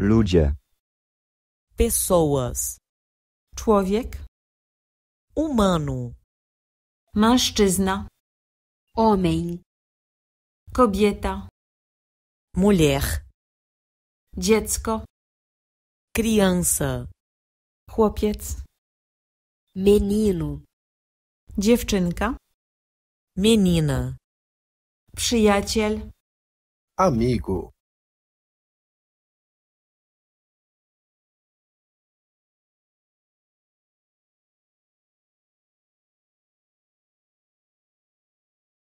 Ludzie. Pessoas. Człowiek. Humano. Mężczyzna. Homem. Kobieta. Mulher. Dziecko. Criança. Chłopiec. Menino. Dziewczynka. Menina. Przyjaciel. Amigo.